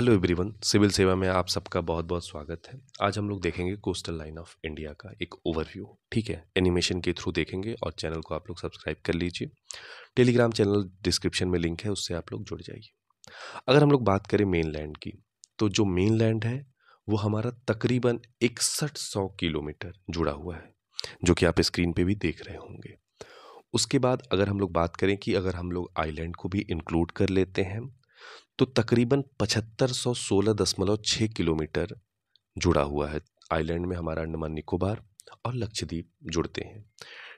hello everyone civil सेवा में आप सबका बहुत बहुत स्वागत है आज हम लोग देखेंगे कोस्टल लाइन ऑफ इंडिया का एक ओवरव्यू ठीक है एनिमेशन के थ्रू देखेंगे और चैनल को आप लोग सब्सक्राइब कर लीजिए टेलीग्राम चैनल डिस्क्रिप्शन में लिंक है उससे आप लोग जुड़ जाइए अगर हम लोग बात करें मेन लैंड की तो जो मेन लैंड है वो हमारा तकरीबन इकसठ सौ किलोमीटर जुड़ा हुआ है जो कि आप स्क्रीन पर भी देख रहे होंगे उसके बाद अगर हम लोग बात करें कि अगर हम लोग आइलैंड को भी इंक्लूड कर लेते हैं तो तकरीबन पचहत्तर सौ सोलह दशमलव छः किलोमीटर जुड़ा हुआ है आइलैंड में हमारा अंडमान निकोबार और लक्षद्वीप जुड़ते हैं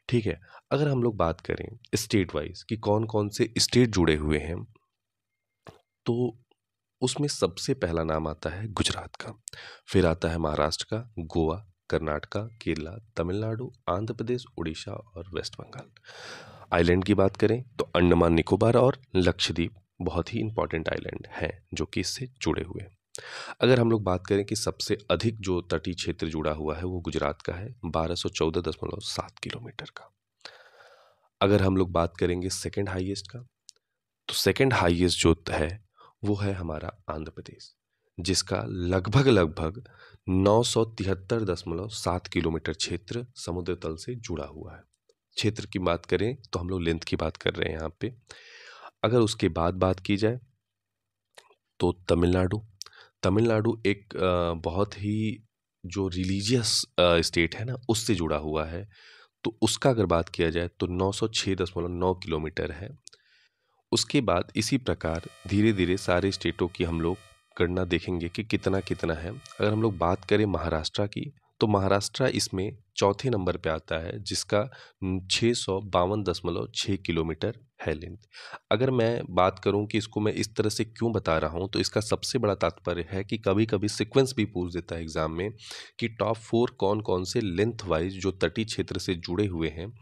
ठीक है अगर हम लोग बात करें स्टेट वाइज कि कौन कौन से स्टेट जुड़े हुए हैं तो उसमें सबसे पहला नाम आता है गुजरात का फिर आता है महाराष्ट्र का गोवा कर्नाटका केरला तमिलनाडु आंध्र प्रदेश उड़ीसा और वेस्ट बंगाल आइलैंड की बात करें तो अंडमान निकोबार और लक्षद्वीप बहुत ही इंपॉर्टेंट आइलैंड हैं जो कि इससे जुड़े हुए अगर हम लोग बात करें कि सबसे अधिक जो तटीय क्षेत्र जुड़ा हुआ है वो गुजरात का है बारह किलोमीटर का अगर हम लोग बात करेंगे सेकेंड हाइएस्ट का तो सेकेंड हाइएस्ट जो है वो है हमारा आंध्र प्रदेश जिसका लगभग लगभग नौ सौ तिहत्तर दशमलव सात किलोमीटर क्षेत्र समुद्र तल से जुड़ा हुआ है क्षेत्र की बात करें तो हम लोग लेंथ की बात कर रहे हैं यहाँ पे अगर उसके बाद बात की जाए तो तमिलनाडु तमिलनाडु एक बहुत ही जो रिलीजियस स्टेट है ना उससे जुड़ा हुआ है तो उसका अगर बात किया जाए तो नौ सौ छः नौ किलोमीटर है उसके बाद इसी प्रकार धीरे धीरे सारे स्टेटों की हम लोग गणना देखेंगे कि कितना कितना है अगर हम लोग बात करें महाराष्ट्र की तो महाराष्ट्र इसमें चौथे नंबर पे आता है जिसका छः सौ बावन दशमलव छः किलोमीटर है लेंथ अगर मैं बात करूं कि इसको मैं इस तरह से क्यों बता रहा हूं तो इसका सबसे बड़ा तात्पर्य है कि कभी कभी सीक्वेंस भी पूछ देता है एग्ज़ाम में कि टॉप फोर कौन कौन से लेंथ वाइज जो तटीय क्षेत्र से जुड़े हुए हैं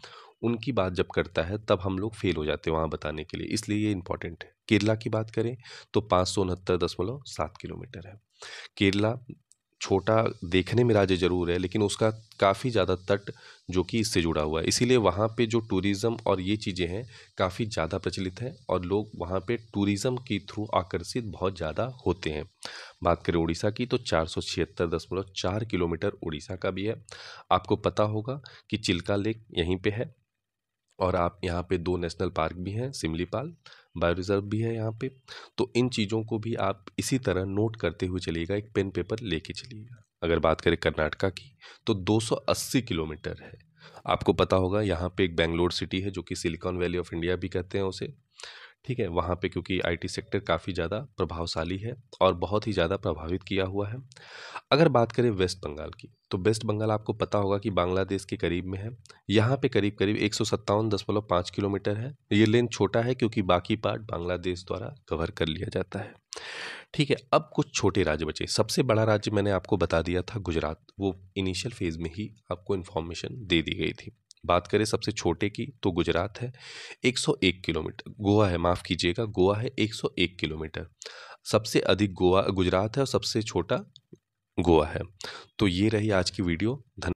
उनकी बात जब करता है तब हम लोग फेल हो जाते हैं वहाँ बताने के लिए इसलिए ये इंपॉर्टेंट है केरला की बात करें तो पाँच सौ उनहत्तर दशमलव सात किलोमीटर है केरला छोटा देखने में राज्य ज़रूर है लेकिन उसका काफ़ी ज़्यादा तट जो कि इससे जुड़ा हुआ है इसीलिए वहाँ पे जो टूरिज़्म और ये चीज़ें हैं काफ़ी ज़्यादा प्रचलित हैं और लोग वहाँ पे टूरिज़्म के थ्रू आकर्षित बहुत ज़्यादा होते हैं बात करें उड़ीसा की तो चार सौ छिहत्तर दशमलव चार किलोमीटर उड़ीसा का भी है आपको पता होगा कि चिल्का लेक यहीं पर है और आप यहाँ पे दो नेशनल पार्क भी हैं सिमलीपाल बायो रिज़र्व भी है यहाँ पे तो इन चीज़ों को भी आप इसी तरह नोट करते हुए चलिएगा एक पेन पेपर लेके चलिएगा अगर बात करें कर्नाटका की तो 280 किलोमीटर है आपको पता होगा यहाँ पे एक बेंगलोर सिटी है जो कि सिलिकॉन वैली ऑफ इंडिया भी कहते हैं उसे ठीक है वहाँ पे क्योंकि आईटी सेक्टर काफ़ी ज़्यादा प्रभावशाली है और बहुत ही ज़्यादा प्रभावित किया हुआ है अगर बात करें वेस्ट बंगाल की तो वेस्ट बंगाल आपको पता होगा कि बांग्लादेश के करीब में है यहाँ पे करीब करीब एक किलोमीटर है ये लेन छोटा है क्योंकि बाकी पार्ट बांग्लादेश द्वारा कवर कर लिया जाता है ठीक है अब कुछ छोटे राज्य बचे सबसे बड़ा राज्य मैंने आपको बता दिया था गुजरात वो इनिशियल फेज़ में ही आपको इन्फॉर्मेशन दे दी गई थी बात करें सबसे छोटे की तो गुजरात है 101 किलोमीटर गोवा है माफ़ कीजिएगा गोवा है 101 किलोमीटर सबसे अधिक गोवा गुजरात है और सबसे छोटा गोवा है तो ये रही आज की वीडियो धन्यवाद